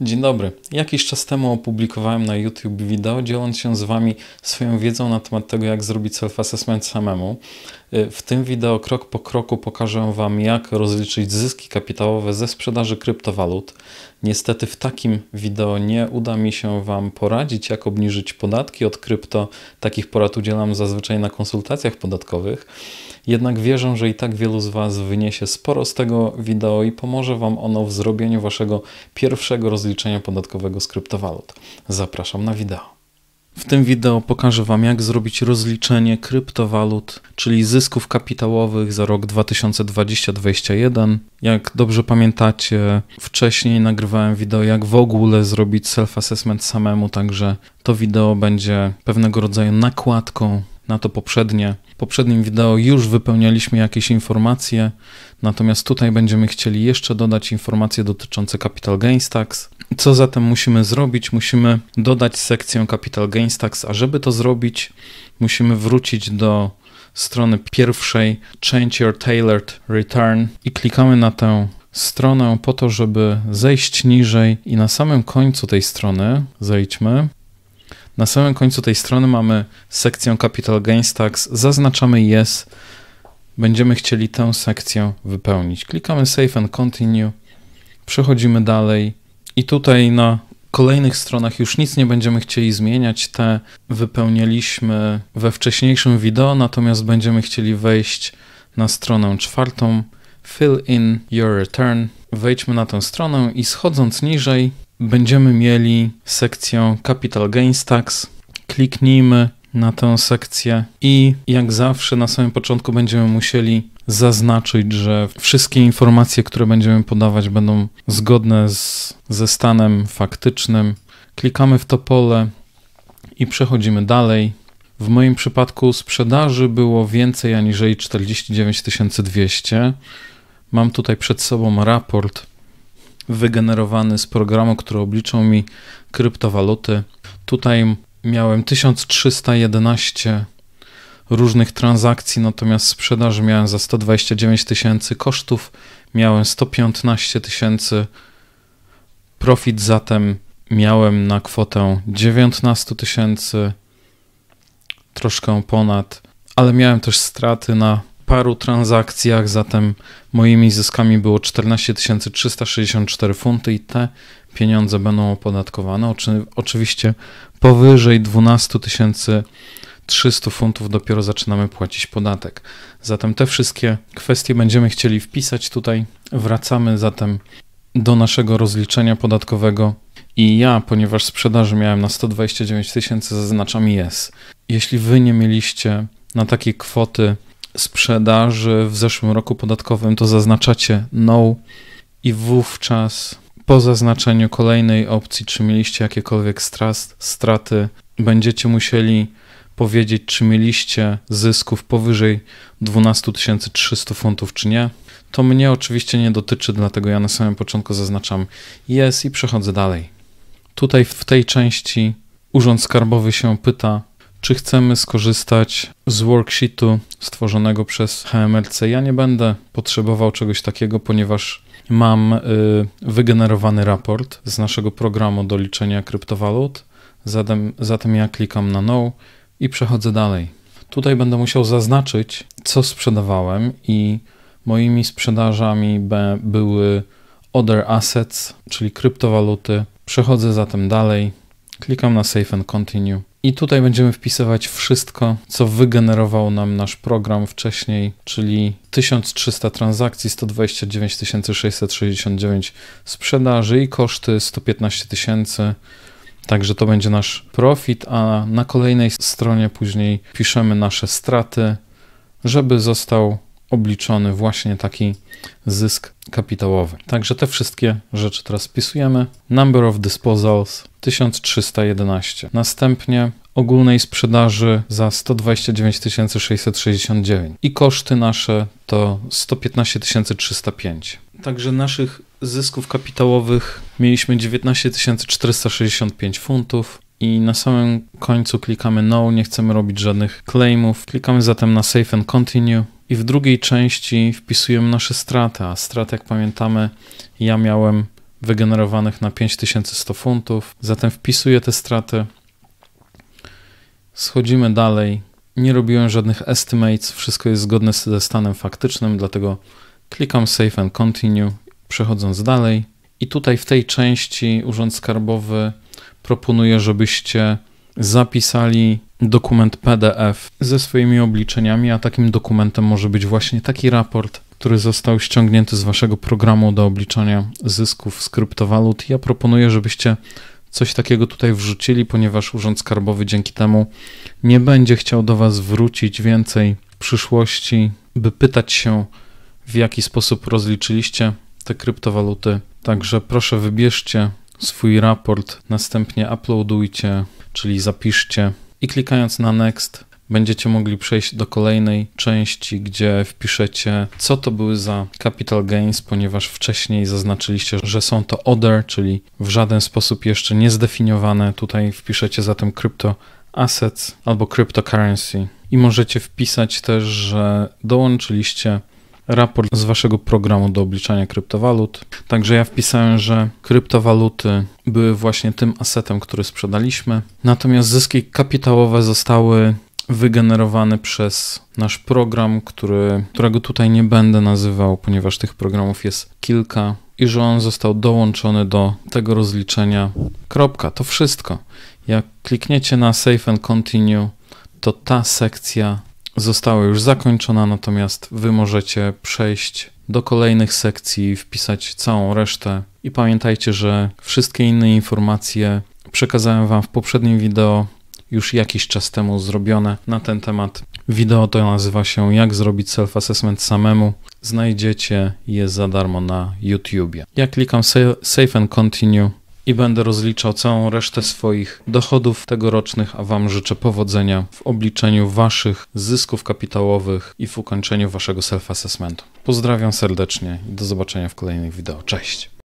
Dzień dobry. Jakiś czas temu opublikowałem na YouTube wideo, dzieląc się z Wami swoją wiedzą na temat tego, jak zrobić self-assessment samemu. Y, w tym wideo krok po kroku pokażę Wam, jak rozliczyć zyski kapitałowe ze sprzedaży kryptowalut. Niestety w takim wideo nie uda mi się Wam poradzić, jak obniżyć podatki od krypto. Takich porad udzielam zazwyczaj na konsultacjach podatkowych. Jednak wierzę, że i tak wielu z Was wyniesie sporo z tego wideo i pomoże Wam ono w zrobieniu Waszego pierwszego rozliczenia rozliczenia podatkowego z kryptowalut. Zapraszam na wideo. W tym wideo pokażę Wam, jak zrobić rozliczenie kryptowalut, czyli zysków kapitałowych za rok 2020-2021. Jak dobrze pamiętacie, wcześniej nagrywałem wideo, jak w ogóle zrobić self-assessment samemu, także to wideo będzie pewnego rodzaju nakładką na to poprzednie. W poprzednim wideo już wypełnialiśmy jakieś informacje, natomiast tutaj będziemy chcieli jeszcze dodać informacje dotyczące capital gains tax, co zatem musimy zrobić? Musimy dodać sekcję Capital Gains Tax, a żeby to zrobić, musimy wrócić do strony pierwszej Change Your Tailored Return i klikamy na tę stronę po to, żeby zejść niżej i na samym końcu tej strony zejdźmy. Na samym końcu tej strony mamy sekcję Capital Gains Tax, zaznaczamy Yes, będziemy chcieli tę sekcję wypełnić. Klikamy Save and Continue, przechodzimy dalej i tutaj na kolejnych stronach już nic nie będziemy chcieli zmieniać. Te wypełniliśmy we wcześniejszym wideo, natomiast będziemy chcieli wejść na stronę czwartą. Fill in your return. Wejdźmy na tę stronę i schodząc niżej będziemy mieli sekcję Capital Gains Tax. Kliknijmy na tę sekcję i jak zawsze na samym początku będziemy musieli zaznaczyć, że wszystkie informacje, które będziemy podawać będą zgodne z, ze stanem faktycznym. Klikamy w to pole i przechodzimy dalej. W moim przypadku sprzedaży było więcej aniżeli 49 200. Mam tutaj przed sobą raport wygenerowany z programu, który obliczą mi kryptowaluty. Tutaj miałem 1311 różnych transakcji, natomiast sprzedaży miałem za 129 tysięcy, kosztów miałem 115 tysięcy, profit zatem miałem na kwotę 19 tysięcy, troszkę ponad, ale miałem też straty na paru transakcjach, zatem moimi zyskami było 14 364 funty i te pieniądze będą opodatkowane. Oczy, oczywiście powyżej 12 300 funtów dopiero zaczynamy płacić podatek. Zatem te wszystkie kwestie będziemy chcieli wpisać tutaj. Wracamy zatem do naszego rozliczenia podatkowego i ja, ponieważ sprzedaży miałem na 129 tysięcy, zaznaczam jest. Jeśli wy nie mieliście na takiej kwoty sprzedaży w zeszłym roku podatkowym, to zaznaczacie no i wówczas po zaznaczeniu kolejnej opcji, czy mieliście jakiekolwiek straty, będziecie musieli powiedzieć, czy mieliście zysków powyżej 12 300 funtów, czy nie. To mnie oczywiście nie dotyczy, dlatego ja na samym początku zaznaczam jest i przechodzę dalej. Tutaj w tej części Urząd Skarbowy się pyta, czy chcemy skorzystać z worksheetu stworzonego przez HMLC. Ja nie będę potrzebował czegoś takiego, ponieważ mam y, wygenerowany raport z naszego programu do liczenia kryptowalut. Zatem, zatem ja klikam na No i przechodzę dalej. Tutaj będę musiał zaznaczyć, co sprzedawałem, i moimi sprzedażami były other assets, czyli kryptowaluty. Przechodzę zatem dalej, klikam na Save and Continue i tutaj będziemy wpisywać wszystko, co wygenerował nam nasz program wcześniej, czyli 1300 transakcji, 129 669 sprzedaży i koszty 115 000. Także to będzie nasz profit, a na kolejnej stronie później piszemy nasze straty, żeby został obliczony właśnie taki zysk kapitałowy. Także te wszystkie rzeczy teraz wpisujemy. Number of disposals 1311. Następnie ogólnej sprzedaży za 129 669 i koszty nasze to 115 305. Także naszych zysków kapitałowych mieliśmy 19 465 funtów, i na samym końcu klikamy no, nie chcemy robić żadnych claimów. Klikamy zatem na save and continue i w drugiej części wpisujemy nasze straty. A straty, jak pamiętamy, ja miałem wygenerowanych na 5100 funtów, zatem wpisuję te straty. Schodzimy dalej. Nie robiłem żadnych estimates, wszystko jest zgodne ze stanem faktycznym, dlatego klikam Save and Continue, przechodząc dalej. I tutaj w tej części Urząd Skarbowy proponuje, żebyście zapisali dokument PDF ze swoimi obliczeniami, a takim dokumentem może być właśnie taki raport, który został ściągnięty z waszego programu do obliczania zysków z kryptowalut. Ja proponuję, żebyście coś takiego tutaj wrzucili, ponieważ Urząd Skarbowy dzięki temu nie będzie chciał do was wrócić więcej w przyszłości, by pytać się, w jaki sposób rozliczyliście te kryptowaluty. Także proszę wybierzcie swój raport, następnie uploadujcie, czyli zapiszcie i klikając na Next będziecie mogli przejść do kolejnej części, gdzie wpiszecie, co to były za capital gains, ponieważ wcześniej zaznaczyliście, że są to other, czyli w żaden sposób jeszcze niezdefiniowane. Tutaj wpiszecie zatem crypto assets albo cryptocurrency. I możecie wpisać też, że dołączyliście raport z waszego programu do obliczania kryptowalut. Także ja wpisałem, że kryptowaluty były właśnie tym asetem, który sprzedaliśmy, natomiast zyski kapitałowe zostały wygenerowane przez nasz program, który, którego tutaj nie będę nazywał, ponieważ tych programów jest kilka i że on został dołączony do tego rozliczenia. Kropka, to wszystko. Jak klikniecie na Save and Continue, to ta sekcja została już zakończona, natomiast Wy możecie przejść do kolejnych sekcji, wpisać całą resztę i pamiętajcie, że wszystkie inne informacje przekazałem Wam w poprzednim wideo, już jakiś czas temu zrobione na ten temat. Wideo to nazywa się Jak zrobić self-assessment samemu. Znajdziecie je za darmo na YouTubie. Ja klikam Save and Continue i będę rozliczał całą resztę swoich dochodów tegorocznych, a Wam życzę powodzenia w obliczeniu Waszych zysków kapitałowych i w ukończeniu Waszego self-assessmentu. Pozdrawiam serdecznie i do zobaczenia w kolejnych wideo. Cześć!